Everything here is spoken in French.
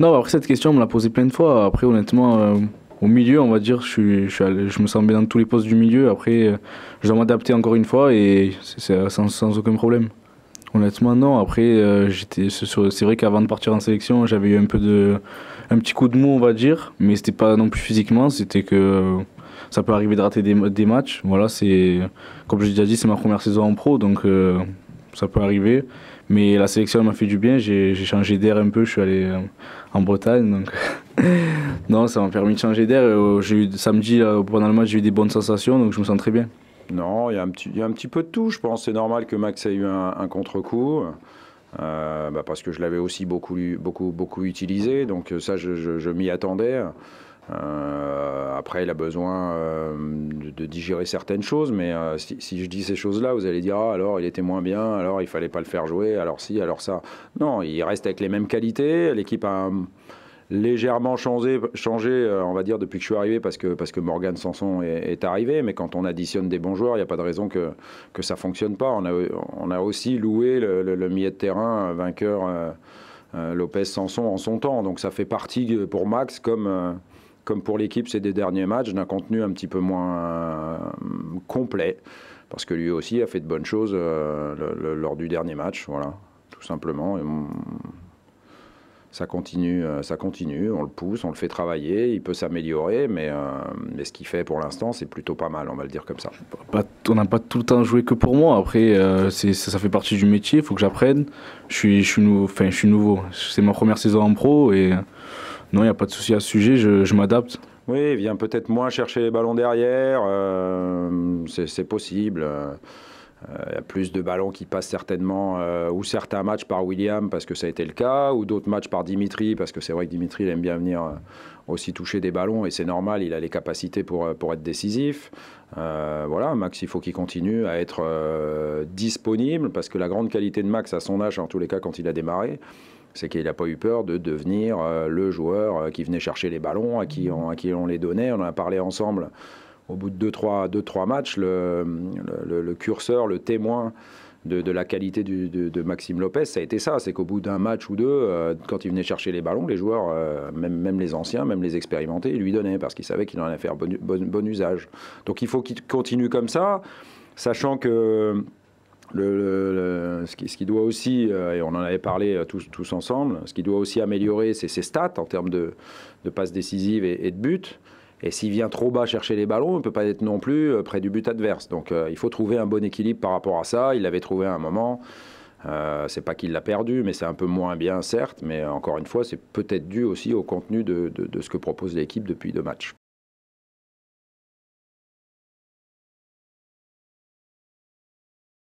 Non, après cette question, on me l'a posée plein de fois. Après, honnêtement, euh, au milieu, on va dire, je, me sens bien dans tous les postes du milieu. Après, euh, je dois m'adapter encore une fois et c'est sans, aucun problème. Honnêtement, non. Après, euh, c'est vrai qu'avant de partir en sélection, j'avais eu un peu de, un petit coup de mou, on va dire, mais c'était pas non plus physiquement, c'était que ça peut arriver de rater des, des matchs. Voilà, c'est, comme je l'ai déjà dit, c'est ma première saison en pro, donc ça peut arriver. Mais la sélection m'a fait du bien, j'ai changé d'air un peu, je suis allé euh, en Bretagne. Donc non, ça m'a permis de changer d'air. Euh, samedi, pendant le match, j'ai eu des bonnes sensations, donc je me sens très bien. Non, il y, a un petit peu de tout, je pense. C'est normal que Max ait eu un contre-coup. Euh, bah parce que je l'avais aussi beaucoup, beaucoup, beaucoup utilisé, donc euh, ça je, m'y attendais. Euh, après, il a besoin de, digérer certaines choses, mais si, je dis ces choses-là, vous allez dire ah, alors il était moins bien, alors il fallait pas le faire jouer, alors si, alors ça. Non, il reste avec les mêmes qualités. L'équipe a légèrement changé, changé, euh, on va dire, depuis que je suis arrivé, parce que, parce que Morgan Sanson est, arrivé. Mais quand on additionne des bons joueurs, il n'y a pas de raison que, ça ne fonctionne pas. On a, on a aussi loué le, le, milieu de terrain euh, vainqueur euh, Lopez Sanson en son temps. Donc ça fait partie pour Max, comme, comme pour l'équipe c'est des derniers matchs, d'un contenu un petit peu moins complet. Parce que lui aussi a fait de bonnes choses lors du dernier match. Voilà, tout simplement ça continue, euh, ça continue, on le pousse, on le fait travailler, il peut s'améliorer, mais, euh, mais ce qu'il fait pour l'instant, c'est plutôt pas mal, on va le dire comme ça. on n'a pas tout le temps joué que pour moi, après, euh, ça, fait partie du métier, il faut que j'apprenne. Je suis, je, je suis nouveau, c'est ma première saison en pro et non, il n'y a pas de souci à ce sujet, je, m'adapte. Oui, il vient peut-être moins chercher les ballons derrière, c'est possible. Il euh, y a plus de ballons qui passent certainement, euh, ou certains matchs par William parce que ça a été le cas, ou d'autres matchs par Dimitri parce que c'est vrai que Dimitri il aime bien venir euh, aussi toucher des ballons et c'est normal, il a les capacités pour, être décisif. voilà, Max, il faut qu'il continue à être disponible parce que la grande qualité de Max à son âge, en tous les cas quand il a démarré, c'est qu'il n'a pas eu peur de devenir le joueur qui venait chercher les ballons, qui on, à qui on les donnait. On en a parlé ensemble au bout de 2-3 trois, matchs, le, curseur, le témoin de, la qualité de, Maxime Lopez, ça a été ça. C'est qu'au bout d'un match ou deux, euh, quand il venait chercher les ballons, les joueurs, euh, même, même, les anciens, même les expérimentés, ils lui donnaient parce qu'ils savaient qu'il en allait faire bon, bon, usage. Donc il faut qu'il continue comme ça, sachant que. ce, qui, ce, qui, doit aussi, euh, et on en avait parlé tous, tous, ensemble, ce qui doit aussi améliorer, c'est ses stats en termes de, passes décisives et, et de buts. Et s'il vient trop bas chercher les ballons, il ne peut pas être non plus euh, près du but adverse. Donc euh, il faut trouver un bon équilibre par rapport à ça. Il l'avait trouvé à un moment. Euh, c'est pas qu'il l'a perdu, mais c'est un peu moins bien, certes. Mais encore une fois, c'est peut-être dû aussi au contenu de ce que propose l'équipe depuis deux matchs.